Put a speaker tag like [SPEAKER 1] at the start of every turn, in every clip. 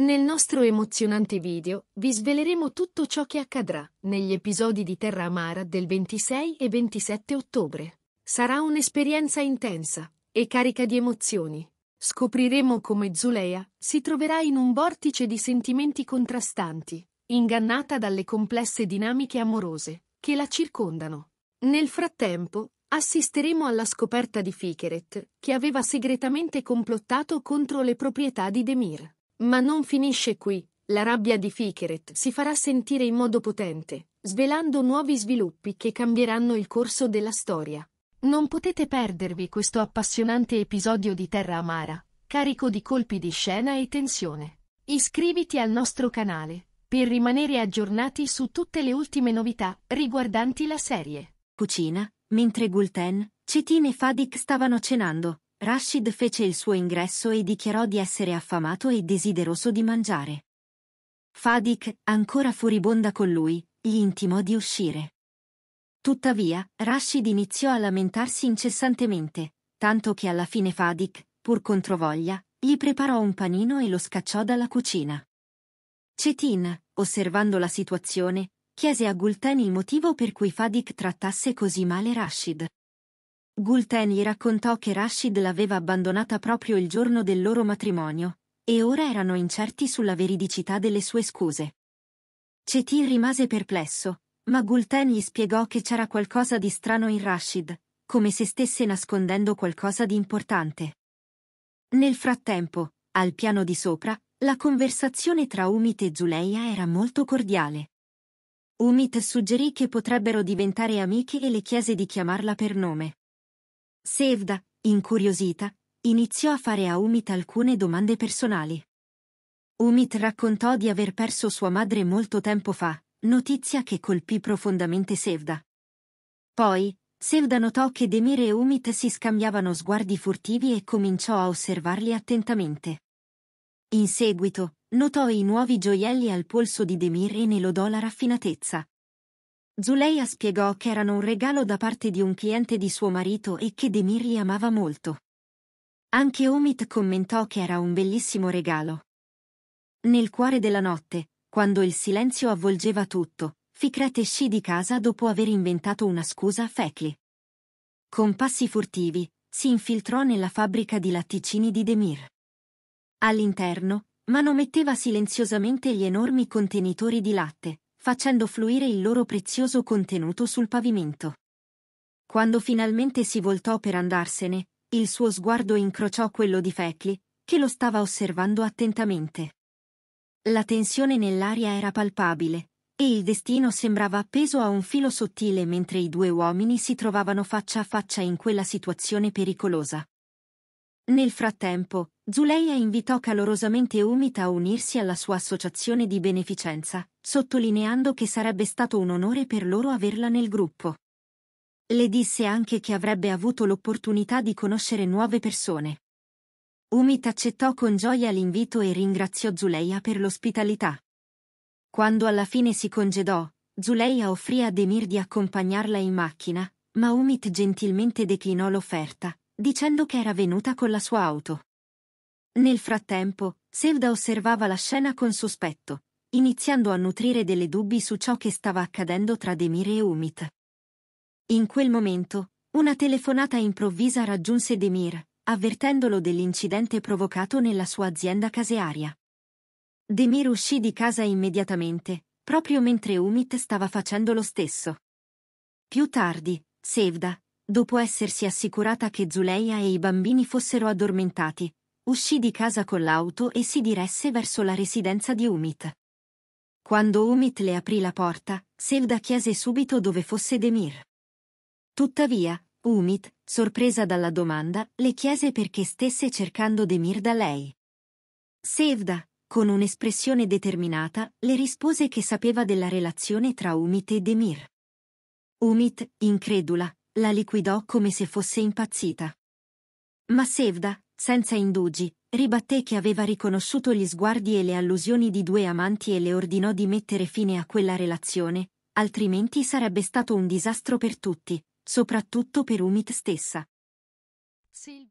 [SPEAKER 1] Nel nostro emozionante video vi sveleremo tutto ciò che accadrà negli episodi di Terra Amara del 26 e 27 ottobre. Sarà un'esperienza intensa e carica di emozioni. Scopriremo come Zulea si troverà in un vortice di sentimenti contrastanti, ingannata dalle complesse dinamiche amorose che la circondano. Nel frattempo, assisteremo alla scoperta di Fikeret, che aveva segretamente complottato contro le proprietà di Demir. Ma non finisce qui. La rabbia di Fikeret si farà sentire in modo potente, svelando nuovi sviluppi che cambieranno il corso della storia. Non potete perdervi questo appassionante episodio di Terra Amara, carico di colpi di scena e tensione. Iscriviti al nostro canale per rimanere aggiornati su tutte le ultime novità
[SPEAKER 2] riguardanti la serie. Cucina, mentre Gulten, Cetin e Fadik stavano cenando, Rashid fece il suo ingresso e dichiarò di essere affamato e desideroso di mangiare. Fadik, ancora furibonda con lui, gli intimò di uscire. Tuttavia, Rashid iniziò a lamentarsi incessantemente, tanto che alla fine Fadik, pur controvoglia, gli preparò un panino e lo scacciò dalla cucina. Cetin, osservando la situazione, chiese a Gulten il motivo per cui Fadik trattasse così male Rashid. Gulteni raccontò che Rashid l'aveva abbandonata proprio il giorno del loro matrimonio, e ora erano incerti sulla veridicità delle sue scuse. Cetin rimase perplesso, ma Gulten gli spiegò che c'era qualcosa di strano in Rashid, come se stesse nascondendo qualcosa di importante. Nel frattempo, al piano di sopra, la conversazione tra Umit e Zuleia era molto cordiale. Umit suggerì che potrebbero diventare amiche e le chiese di chiamarla per nome. Sevda, incuriosita, iniziò a fare a Umit alcune domande personali. Umit raccontò di aver perso sua madre molto tempo fa, notizia che colpì profondamente Sevda. Poi, Sevda notò che Demir e Umit si scambiavano sguardi furtivi e cominciò a osservarli attentamente. In seguito, notò i nuovi gioielli al polso di Demir e ne lodò la raffinatezza. Zuleia spiegò che erano un regalo da parte di un cliente di suo marito e che Demiri amava molto. Anche Omit commentò che era un bellissimo regalo. Nel cuore della notte, quando il silenzio avvolgeva tutto, Fikret uscì di casa dopo aver inventato una scusa a Fekli. Con passi furtivi, si infiltrò nella fabbrica di latticini di Demir. All'interno, manometteva silenziosamente gli enormi contenitori di latte, facendo fluire il loro prezioso contenuto sul pavimento. Quando finalmente si voltò per andarsene, il suo sguardo incrociò quello di Fecli, che lo stava osservando attentamente. La tensione nell'aria era palpabile, e il destino sembrava appeso a un filo sottile mentre i due uomini si trovavano faccia a faccia in quella situazione pericolosa. Nel frattempo, Zuleia invitò calorosamente Umita a unirsi alla sua associazione di beneficenza, sottolineando che sarebbe stato un onore per loro averla nel gruppo. Le disse anche che avrebbe avuto l'opportunità di conoscere nuove persone. Umit accettò con gioia l'invito e ringraziò Zuleia per l'ospitalità. Quando alla fine si congedò, Zuleia offrì a Demir di accompagnarla in macchina, ma Umit gentilmente declinò l'offerta, dicendo che era venuta con la sua auto. Nel frattempo, Sevda osservava la scena con sospetto, iniziando a nutrire delle dubbi su ciò che stava accadendo tra Demir e Umit. In quel momento, una telefonata improvvisa raggiunse Demir, avvertendolo dell'incidente provocato nella sua azienda casearia. Demir uscì di casa immediatamente, proprio mentre Umit stava facendo lo stesso. Più tardi, Sevda, dopo essersi assicurata che Zuleia e i bambini fossero addormentati, uscì di casa con l'auto e si diresse verso la residenza di Umit. Quando Umit le aprì la porta, Sevda chiese subito dove fosse Demir. Tuttavia, Umit, sorpresa dalla domanda, le chiese perché stesse cercando Demir da lei. Sevda, con un'espressione determinata, le rispose che sapeva della relazione tra Umit e Demir. Umit, incredula, la liquidò come se fosse impazzita. Ma Sevda, senza indugi, ribatté che aveva riconosciuto gli sguardi e le allusioni di due amanti e le ordinò di mettere fine a quella relazione, altrimenti sarebbe stato un disastro per tutti, soprattutto per Umit stessa.
[SPEAKER 1] Sì.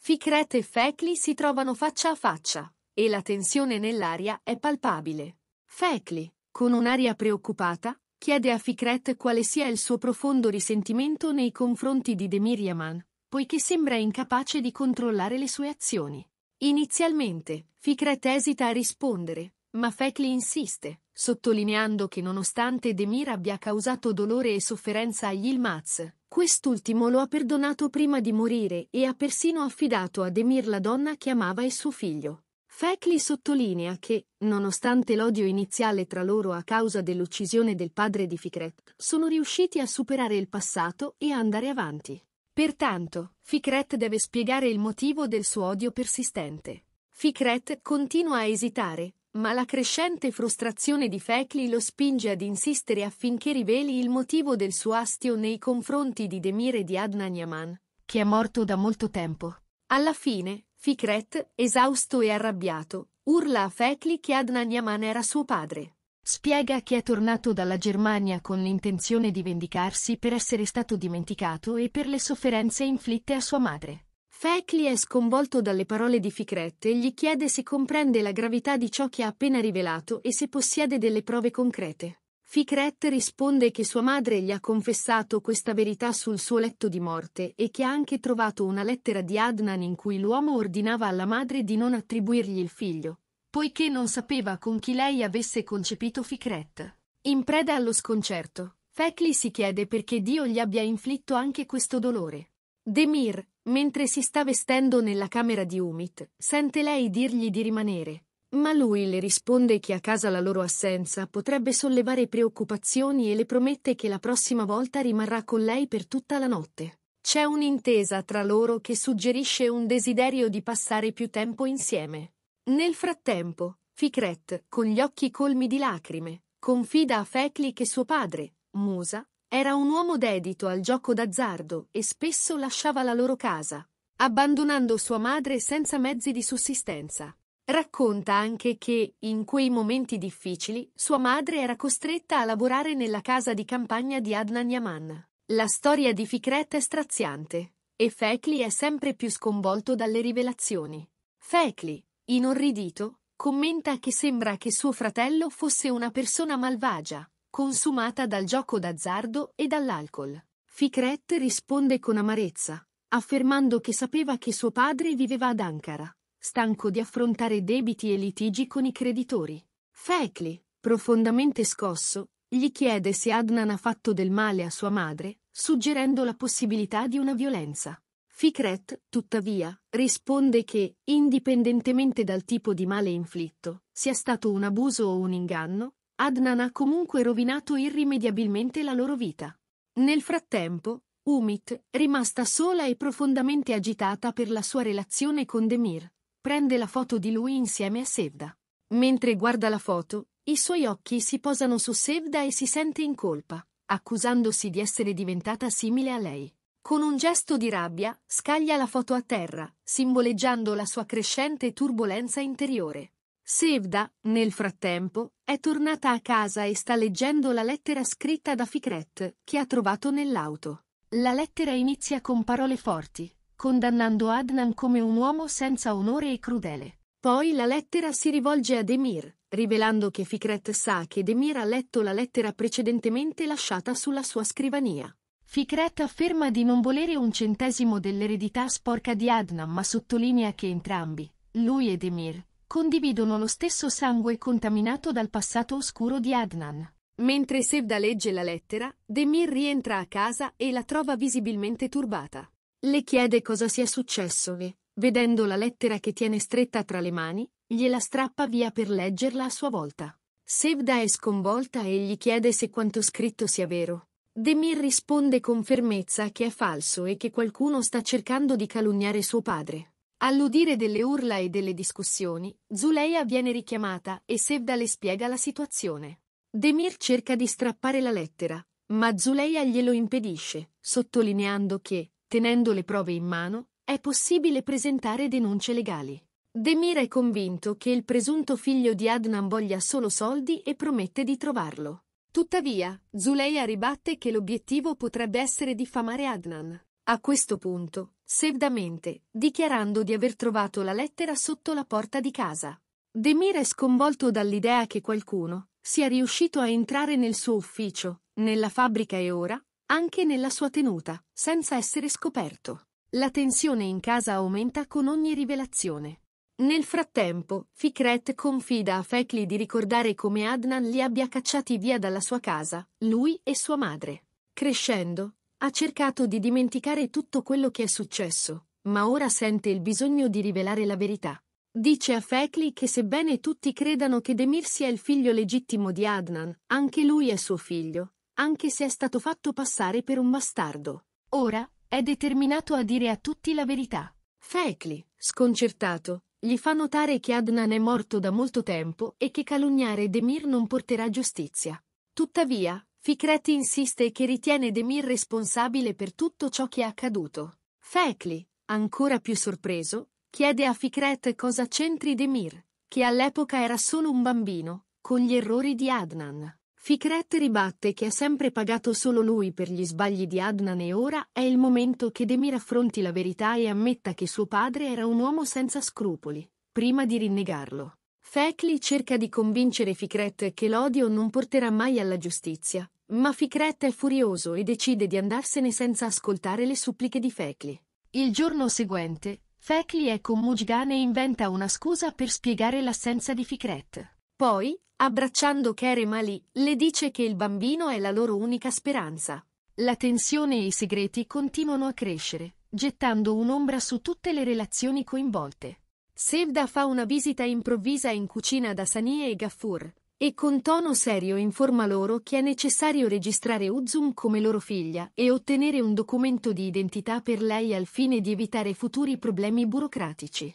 [SPEAKER 1] Fikret e Fekli si trovano faccia a faccia, e la tensione nell'aria è palpabile. Fekli, con un'aria preoccupata, chiede a Fikret quale sia il suo profondo risentimento nei confronti di Demir Yaman, poiché sembra incapace di controllare le sue azioni. Inizialmente, Fikret esita a rispondere, ma Fekli insiste, sottolineando che nonostante Demir abbia causato dolore e sofferenza agli Ilmaz, quest'ultimo lo ha perdonato prima di morire e ha persino affidato a Demir la donna che amava e suo figlio. Feckley sottolinea che, nonostante l'odio iniziale tra loro a causa dell'uccisione del padre di Fikret, sono riusciti a superare il passato e a andare avanti. Pertanto, Fikret deve spiegare il motivo del suo odio persistente. Fikret continua a esitare, ma la crescente frustrazione di Feckley lo spinge ad insistere affinché riveli il motivo del suo astio nei confronti di Demir e di Adnan Yaman, che è morto da molto tempo. Alla fine, Fikret, esausto e arrabbiato, urla a Fekli che Adnan Yaman era suo padre. Spiega che è tornato dalla Germania con l'intenzione di vendicarsi per essere stato dimenticato e per le sofferenze inflitte a sua madre. Fekli è sconvolto dalle parole di Fikret e gli chiede se comprende la gravità di ciò che ha appena rivelato e se possiede delle prove concrete. Ficret risponde che sua madre gli ha confessato questa verità sul suo letto di morte e che ha anche trovato una lettera di Adnan in cui l'uomo ordinava alla madre di non attribuirgli il figlio, poiché non sapeva con chi lei avesse concepito Ficret. In preda allo sconcerto, Fekli si chiede perché Dio gli abbia inflitto anche questo dolore. Demir, mentre si sta vestendo nella camera di Umit, sente lei dirgli di rimanere, ma lui le risponde che a casa la loro assenza potrebbe sollevare preoccupazioni e le promette che la prossima volta rimarrà con lei per tutta la notte. C'è un'intesa tra loro che suggerisce un desiderio di passare più tempo insieme. Nel frattempo, Fikret, con gli occhi colmi di lacrime, confida a Fekli che suo padre, Musa, era un uomo dedito al gioco d'azzardo e spesso lasciava la loro casa, abbandonando sua madre senza mezzi di sussistenza. Racconta anche che, in quei momenti difficili, sua madre era costretta a lavorare nella casa di campagna di Adnan Yaman. La storia di Fikret è straziante e Fekli è sempre più sconvolto dalle rivelazioni. Fekli, inorridito, commenta che sembra che suo fratello fosse una persona malvagia, consumata dal gioco d'azzardo e dall'alcol. Fikret risponde con amarezza, affermando che sapeva che suo padre viveva ad Ankara stanco di affrontare debiti e litigi con i creditori. Fekli, profondamente scosso, gli chiede se Adnan ha fatto del male a sua madre, suggerendo la possibilità di una violenza. Fikret, tuttavia, risponde che, indipendentemente dal tipo di male inflitto, sia stato un abuso o un inganno, Adnan ha comunque rovinato irrimediabilmente la loro vita. Nel frattempo, Umit, rimasta sola e profondamente agitata per la sua relazione con Demir, prende la foto di lui insieme a Sevda. Mentre guarda la foto, i suoi occhi si posano su Sevda e si sente in colpa, accusandosi di essere diventata simile a lei. Con un gesto di rabbia, scaglia la foto a terra, simboleggiando la sua crescente turbolenza interiore. Sevda, nel frattempo, è tornata a casa e sta leggendo la lettera scritta da Fikret, che ha trovato nell'auto. La lettera inizia con parole forti condannando Adnan come un uomo senza onore e crudele. Poi la lettera si rivolge a Demir, rivelando che Fikret sa che Demir ha letto la lettera precedentemente lasciata sulla sua scrivania. Fikret afferma di non volere un centesimo dell'eredità sporca di Adnan ma sottolinea che entrambi, lui e Demir, condividono lo stesso sangue contaminato dal passato oscuro di Adnan. Mentre Sevda legge la lettera, Demir rientra a casa e la trova visibilmente turbata. Le chiede cosa sia successo e, vedendo la lettera che tiene stretta tra le mani, gliela strappa via per leggerla a sua volta. Sevda è sconvolta e gli chiede se quanto scritto sia vero. Demir risponde con fermezza che è falso e che qualcuno sta cercando di calunniare suo padre. All'udire delle urla e delle discussioni, Zuleia viene richiamata e Sevda le spiega la situazione. Demir cerca di strappare la lettera, ma Zuleia glielo impedisce, sottolineando che, Tenendo le prove in mano, è possibile presentare denunce legali. Demir è convinto che il presunto figlio di Adnan voglia solo soldi e promette di trovarlo. Tuttavia, Zuleia ribatte che l'obiettivo potrebbe essere diffamare Adnan. A questo punto, sevdamente, dichiarando di aver trovato la lettera sotto la porta di casa. Demir è sconvolto dall'idea che qualcuno sia riuscito a entrare nel suo ufficio, nella fabbrica e ora, anche nella sua tenuta, senza essere scoperto. La tensione in casa aumenta con ogni rivelazione. Nel frattempo, Fikret confida a Fekli di ricordare come Adnan li abbia cacciati via dalla sua casa, lui e sua madre. Crescendo, ha cercato di dimenticare tutto quello che è successo, ma ora sente il bisogno di rivelare la verità. Dice a Fekli che sebbene tutti credano che Demir sia il figlio legittimo di Adnan, anche lui è suo figlio, anche se è stato fatto passare per un bastardo. Ora, è determinato a dire a tutti la verità. Fekli, sconcertato, gli fa notare che Adnan è morto da molto tempo e che calunniare Demir non porterà giustizia. Tuttavia, Fikret insiste che ritiene Demir responsabile per tutto ciò che è accaduto. Fekli, ancora più sorpreso, chiede a Fikret cosa c'entri Demir, che all'epoca era solo un bambino, con gli errori di Adnan. Fikret ribatte che ha sempre pagato solo lui per gli sbagli di Adnan e ora è il momento che Demir affronti la verità e ammetta che suo padre era un uomo senza scrupoli, prima di rinnegarlo. Fekli cerca di convincere Fikret che l'odio non porterà mai alla giustizia, ma Fikret è furioso e decide di andarsene senza ascoltare le suppliche di Fekli. Il giorno seguente, Fekli è con Mujgan e inventa una scusa per spiegare l'assenza di Fikret. Poi, abbracciando Keremali, le dice che il bambino è la loro unica speranza. La tensione e i segreti continuano a crescere, gettando un'ombra su tutte le relazioni coinvolte. Sevda fa una visita improvvisa in cucina da Sanie e Gaffur, e con tono serio informa loro che è necessario registrare Uzum come loro figlia e ottenere un documento di identità per lei al fine di evitare futuri problemi burocratici.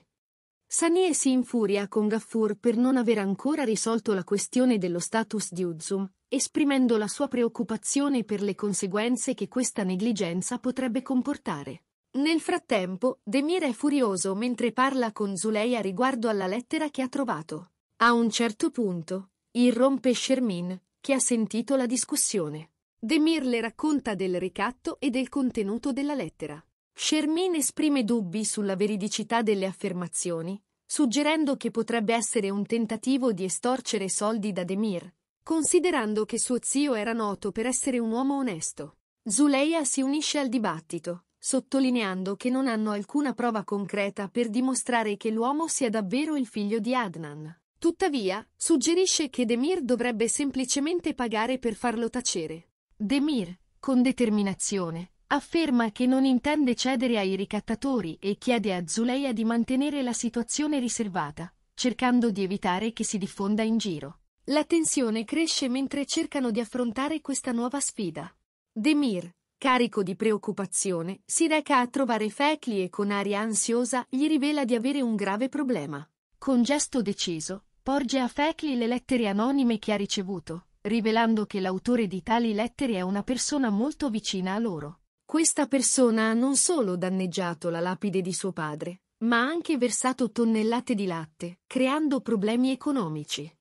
[SPEAKER 1] Sanie si infuria con Gaffur per non aver ancora risolto la questione dello status di Uzum, esprimendo la sua preoccupazione per le conseguenze che questa negligenza potrebbe comportare. Nel frattempo, Demir è furioso mentre parla con Zuleia riguardo alla lettera che ha trovato. A un certo punto, irrompe Shermin, che ha sentito la discussione. Demir le racconta del ricatto e del contenuto della lettera. Shermin esprime dubbi sulla veridicità delle affermazioni, suggerendo che potrebbe essere un tentativo di estorcere soldi da Demir, considerando che suo zio era noto per essere un uomo onesto. Zuleia si unisce al dibattito, sottolineando che non hanno alcuna prova concreta per dimostrare che l'uomo sia davvero il figlio di Adnan. Tuttavia, suggerisce che Demir dovrebbe semplicemente pagare per farlo tacere. Demir, con determinazione, afferma che non intende cedere ai ricattatori e chiede a Zuleia di mantenere la situazione riservata, cercando di evitare che si diffonda in giro. La tensione cresce mentre cercano di affrontare questa nuova sfida. Demir, carico di preoccupazione, si reca a trovare Fekli e con aria ansiosa gli rivela di avere un grave problema. Con gesto deciso, porge a Fekli le lettere anonime che ha ricevuto, rivelando che l'autore di tali lettere è una persona molto vicina a loro. Questa persona ha non solo danneggiato la lapide di suo padre, ma ha anche versato tonnellate di latte, creando problemi economici.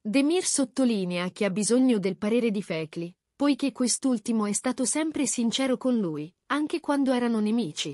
[SPEAKER 1] Demir sottolinea che ha bisogno del parere di Fekli, poiché quest'ultimo è stato sempre sincero con lui, anche quando erano nemici.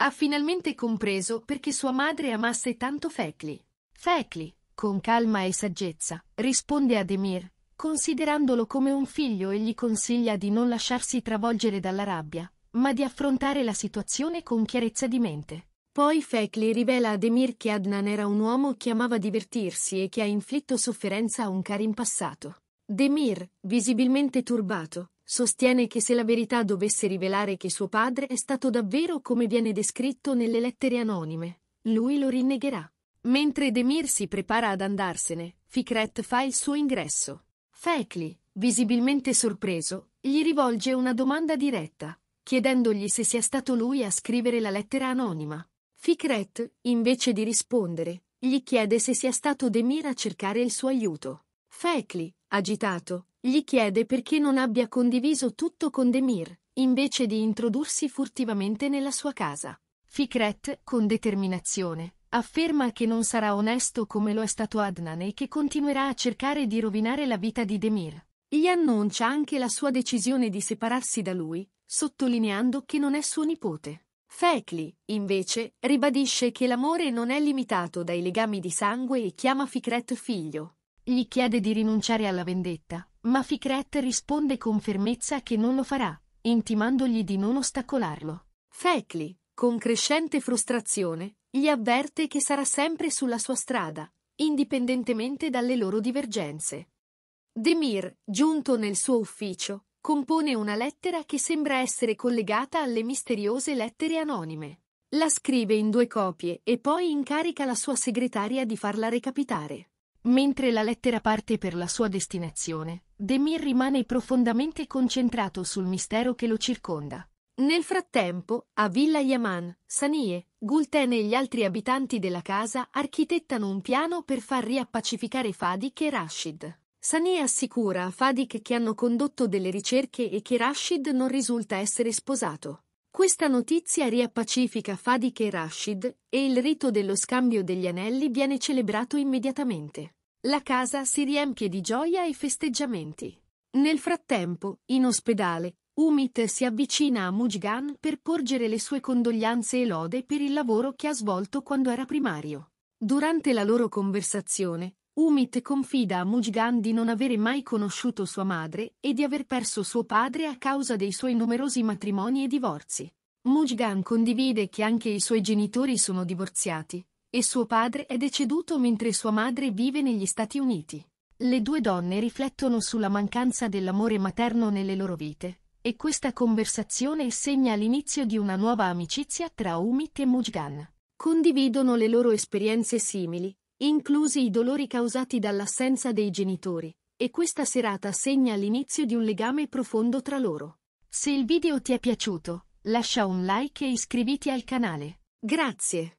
[SPEAKER 1] Ha finalmente compreso perché sua madre amasse tanto Fekli. Fekli, con calma e saggezza, risponde a Demir, Considerandolo come un figlio e gli consiglia di non lasciarsi travolgere dalla rabbia, ma di affrontare la situazione con chiarezza di mente. Poi Fekli rivela a Demir che Adnan era un uomo che amava divertirsi e che ha inflitto sofferenza a un caro in passato. Demir, visibilmente turbato, sostiene che se la verità dovesse rivelare che suo padre è stato davvero come viene descritto nelle lettere anonime, lui lo rinnegherà. Mentre Demir si prepara ad andarsene, Fikret fa il suo ingresso. Fecli, visibilmente sorpreso, gli rivolge una domanda diretta, chiedendogli se sia stato lui a scrivere la lettera anonima. Fikret, invece di rispondere, gli chiede se sia stato Demir a cercare il suo aiuto. Fekli, agitato, gli chiede perché non abbia condiviso tutto con Demir, invece di introdursi furtivamente nella sua casa. Fikret, con determinazione, afferma che non sarà onesto come lo è stato Adnan e che continuerà a cercare di rovinare la vita di Demir. Gli annuncia anche la sua decisione di separarsi da lui, sottolineando che non è suo nipote. Fekli, invece, ribadisce che l'amore non è limitato dai legami di sangue e chiama Fikret figlio. Gli chiede di rinunciare alla vendetta, ma Fikret risponde con fermezza che non lo farà, intimandogli di non ostacolarlo. Fekli, con crescente frustrazione, gli avverte che sarà sempre sulla sua strada, indipendentemente dalle loro divergenze. Demir, giunto nel suo ufficio, compone una lettera che sembra essere collegata alle misteriose lettere anonime. La scrive in due copie e poi incarica la sua segretaria di farla recapitare. Mentre la lettera parte per la sua destinazione, Demir rimane profondamente concentrato sul mistero che lo circonda. Nel frattempo, a Villa Yaman, Sanie, Gulten e gli altri abitanti della casa architettano un piano per far riappacificare Fadik e Rashid. Sanie assicura a Fadik che hanno condotto delle ricerche e che Rashid non risulta essere sposato. Questa notizia riappacifica Fadik e Rashid e il rito dello scambio degli anelli viene celebrato immediatamente. La casa si riempie di gioia e festeggiamenti. Nel frattempo, in ospedale, Umit si avvicina a Mujgan per porgere le sue condoglianze e lode per il lavoro che ha svolto quando era primario. Durante la loro conversazione, Umit confida a Mujgan di non avere mai conosciuto sua madre e di aver perso suo padre a causa dei suoi numerosi matrimoni e divorzi. Mujgan condivide che anche i suoi genitori sono divorziati e suo padre è deceduto mentre sua madre vive negli Stati Uniti. Le due donne riflettono sulla mancanza dell'amore materno nelle loro vite e questa conversazione segna l'inizio di una nuova amicizia tra Umit e Mujgan. Condividono le loro esperienze simili, inclusi i dolori causati dall'assenza dei genitori, e questa serata segna l'inizio di un legame profondo tra loro. Se il video ti è piaciuto, lascia un like e iscriviti al canale.
[SPEAKER 2] Grazie.